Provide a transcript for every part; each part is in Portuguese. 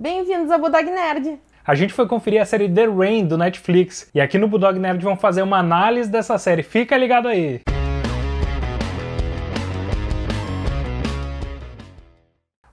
Bem-vindos ao Budog Nerd! A gente foi conferir a série The Rain do Netflix e aqui no Budog Nerd vão fazer uma análise dessa série. Fica ligado aí!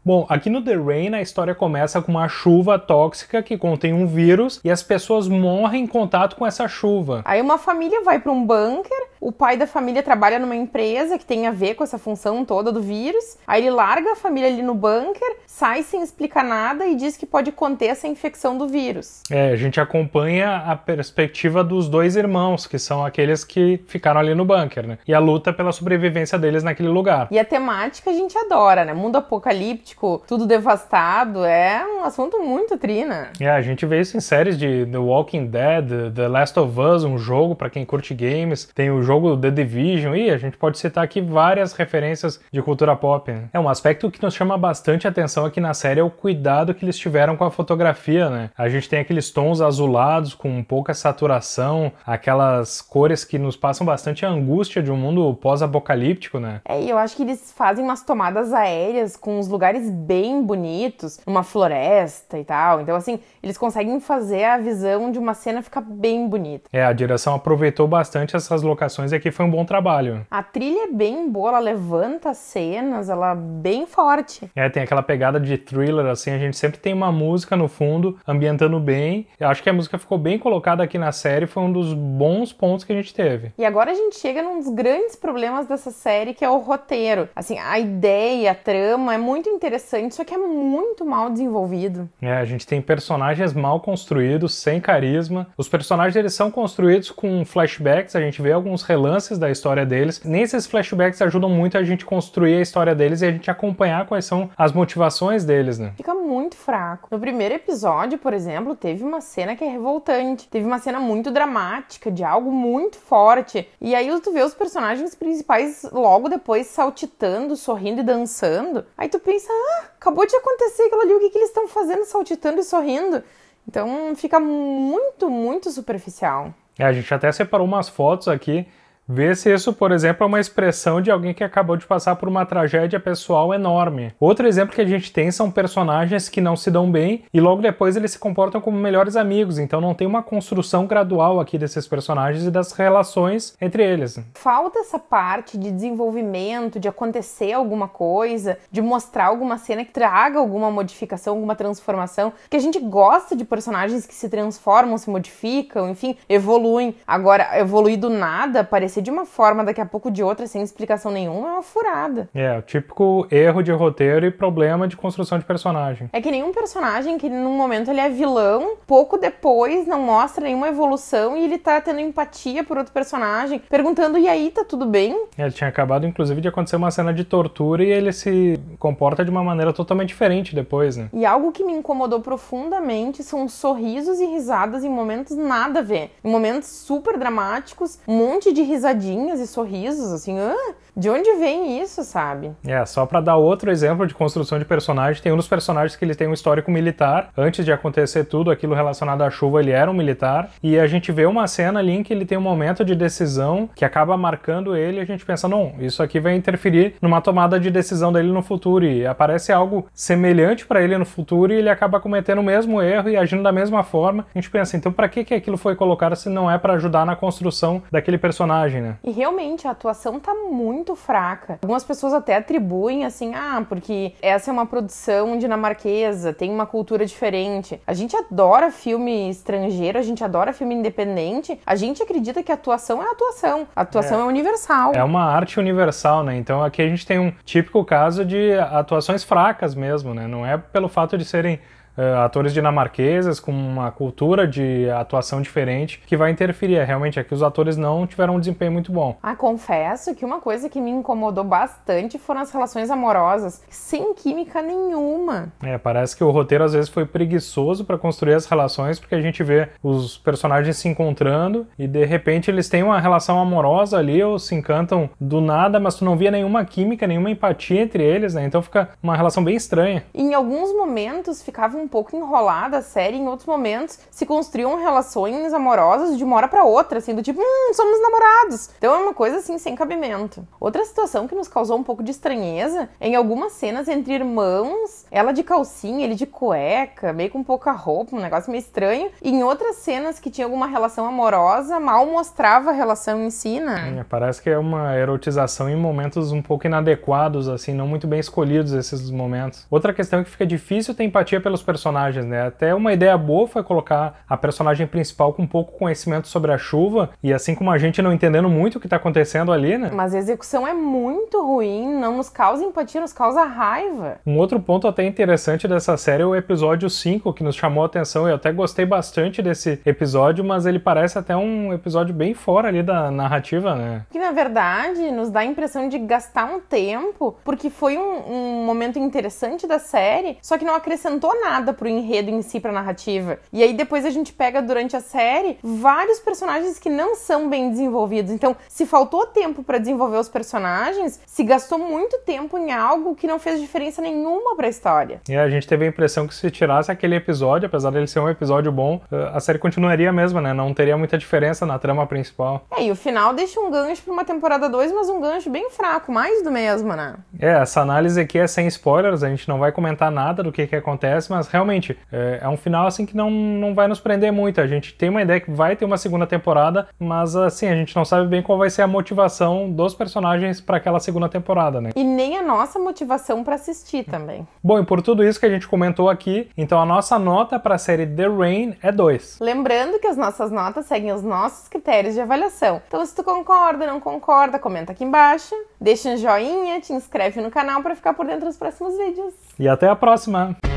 Bom, aqui no The Rain a história começa com uma chuva tóxica que contém um vírus e as pessoas morrem em contato com essa chuva. Aí uma família vai para um bunker, o pai da família trabalha numa empresa que tem a ver com essa função toda do vírus. Aí ele larga a família ali no bunker, sai sem explicar nada e diz que pode conter essa infecção do vírus. É, a gente acompanha a perspectiva dos dois irmãos, que são aqueles que ficaram ali no bunker, né? E a luta pela sobrevivência deles naquele lugar. E a temática a gente adora, né? Mundo apocalíptico tudo devastado, é um assunto muito trina. É, a gente vê isso em séries de The Walking Dead, The Last of Us, um jogo para quem curte games, tem o jogo The Division, e a gente pode citar aqui várias referências de cultura pop. Né? É um aspecto que nos chama bastante atenção aqui na série é o cuidado que eles tiveram com a fotografia, né? A gente tem aqueles tons azulados com pouca saturação, aquelas cores que nos passam bastante a angústia de um mundo pós-apocalíptico, né? É, e eu acho que eles fazem umas tomadas aéreas com os lugares bem bonitos, uma floresta e tal. Então, assim, eles conseguem fazer a visão de uma cena ficar bem bonita. É, a direção aproveitou bastante essas locações e aqui foi um bom trabalho. A trilha é bem boa, ela levanta cenas, ela é bem forte. É, tem aquela pegada de thriller, assim, a gente sempre tem uma música no fundo, ambientando bem. Eu acho que a música ficou bem colocada aqui na série, foi um dos bons pontos que a gente teve. E agora a gente chega num dos grandes problemas dessa série, que é o roteiro. Assim, a ideia, a trama é muito interessante interessante, só que é muito mal desenvolvido. É, a gente tem personagens mal construídos, sem carisma. Os personagens eles são construídos com flashbacks, a gente vê alguns relances da história deles. Nesses flashbacks ajudam muito a gente construir a história deles e a gente acompanhar quais são as motivações deles, né? Fica muito fraco. No primeiro episódio, por exemplo, teve uma cena que é revoltante. Teve uma cena muito dramática, de algo muito forte. E aí tu vê os personagens principais logo depois saltitando, sorrindo e dançando. Aí tu pensa, acabou de acontecer aquilo ali, o que, que eles estão fazendo, saltitando e sorrindo? Então fica muito, muito superficial. É, a gente até separou umas fotos aqui Vê se isso, por exemplo, é uma expressão de alguém que acabou de passar por uma tragédia pessoal enorme. Outro exemplo que a gente tem são personagens que não se dão bem e logo depois eles se comportam como melhores amigos, então não tem uma construção gradual aqui desses personagens e das relações entre eles. Falta essa parte de desenvolvimento, de acontecer alguma coisa, de mostrar alguma cena que traga alguma modificação, alguma transformação, que a gente gosta de personagens que se transformam, se modificam, enfim, evoluem. Agora, evoluir do nada, parece aparecer de uma forma, daqui a pouco de outra, sem explicação nenhuma, é uma furada. É, o típico erro de roteiro e problema de construção de personagem. É que nenhum personagem que num momento ele é vilão, pouco depois não mostra nenhuma evolução e ele tá tendo empatia por outro personagem, perguntando: e aí, tá tudo bem? Ele tinha acabado, inclusive, de acontecer uma cena de tortura e ele se comporta de uma maneira totalmente diferente depois, né? E algo que me incomodou profundamente são sorrisos e risadas em momentos nada a ver. Em momentos super dramáticos, um monte de risadinhas e sorrisos, assim, ah! De onde vem isso, sabe? É, só para dar outro exemplo de construção de personagem, tem um dos personagens que ele tem um histórico militar. Antes de acontecer tudo aquilo relacionado à chuva, ele era um militar. E a gente vê uma cena ali em que ele tem um momento de decisão que acaba marcando ele. E a gente pensa, não, isso aqui vai interferir numa tomada de decisão dele no futuro. E aparece algo semelhante para ele no futuro e ele acaba cometendo o mesmo erro e agindo da mesma forma. A gente pensa, então, para que, que aquilo foi colocado se não é para ajudar na construção daquele personagem, né? E realmente a atuação tá muito muito fraca. Algumas pessoas até atribuem assim, ah, porque essa é uma produção dinamarquesa, tem uma cultura diferente. A gente adora filme estrangeiro, a gente adora filme independente, a gente acredita que a atuação é a atuação, a atuação é, é universal. É uma arte universal, né? Então aqui a gente tem um típico caso de atuações fracas mesmo, né? Não é pelo fato de serem uh, atores dinamarqueses com uma cultura de atuação diferente que vai interferir. É, realmente é que os atores não tiveram um desempenho muito bom. Ah, confesso que uma coisa que me incomodou bastante foram as relações amorosas, sem química nenhuma. É, parece que o roteiro às vezes foi preguiçoso para construir as relações, porque a gente vê os personagens se encontrando e de repente eles têm uma relação amorosa ali ou se encantam do nada, mas tu não via nenhuma química, nenhuma empatia entre eles, né? Então fica uma relação bem estranha. em alguns momentos ficava um um pouco enrolada a série, em outros momentos se construíam relações amorosas de uma hora para outra, assim, do tipo, hum, somos namorados. Então é uma coisa assim sem cabimento. Outra situação que nos causou um pouco de estranheza, em algumas cenas entre irmãos, ela de calcinha, ele de cueca, meio com pouca roupa, um negócio meio estranho. E em outras cenas que tinha alguma relação amorosa, mal mostrava a relação em si, né? É, parece que é uma erotização em momentos um pouco inadequados, assim, não muito bem escolhidos esses momentos. Outra questão é que fica difícil ter empatia pelos personagens personagens, né? Até uma ideia boa foi colocar a personagem principal com pouco conhecimento sobre a chuva e assim como a gente não entendendo muito o que tá acontecendo ali, né? Mas a execução é muito ruim, não nos causa empatia, nos causa raiva. Um outro ponto até interessante dessa série é o episódio 5, que nos chamou a atenção. Eu até gostei bastante desse episódio, mas ele parece até um episódio bem fora ali da narrativa, né? Que na verdade nos dá a impressão de gastar um tempo, porque foi um, um momento interessante da série, só que não acrescentou nada nada pro enredo em si, pra narrativa. E aí depois a gente pega durante a série vários personagens que não são bem desenvolvidos. Então, se faltou tempo para desenvolver os personagens, se gastou muito tempo em algo que não fez diferença nenhuma para a história. E a gente teve a impressão que se tirasse aquele episódio, apesar dele ser um episódio bom, eh, a série continuaria mesmo, né? Não teria muita diferença na trama principal. É, e o final deixa um gancho para uma temporada 2, mas um gancho bem fraco, mais do mesmo, né? É, essa análise aqui é sem spoilers, a gente não vai comentar nada do que que acontece, mas realmente, é, é, um final assim que não, não vai nos prender muito. A gente tem uma ideia que vai ter uma segunda temporada, mas assim, a gente não sabe bem qual vai ser a motivação dos personagens para aquela segunda temporada, né? E nem a nossa motivação para assistir também. Bom, e por tudo isso que a gente comentou aqui, então a nossa nota para a série The Rain é 2. Lembrando que as nossas notas seguem os nossos critérios de avaliação. Então, se tu concorda, ou não concorda, comenta aqui embaixo, deixa um joinha, te inscreve no canal para ficar por dentro dos próximos vídeos. E até a próxima!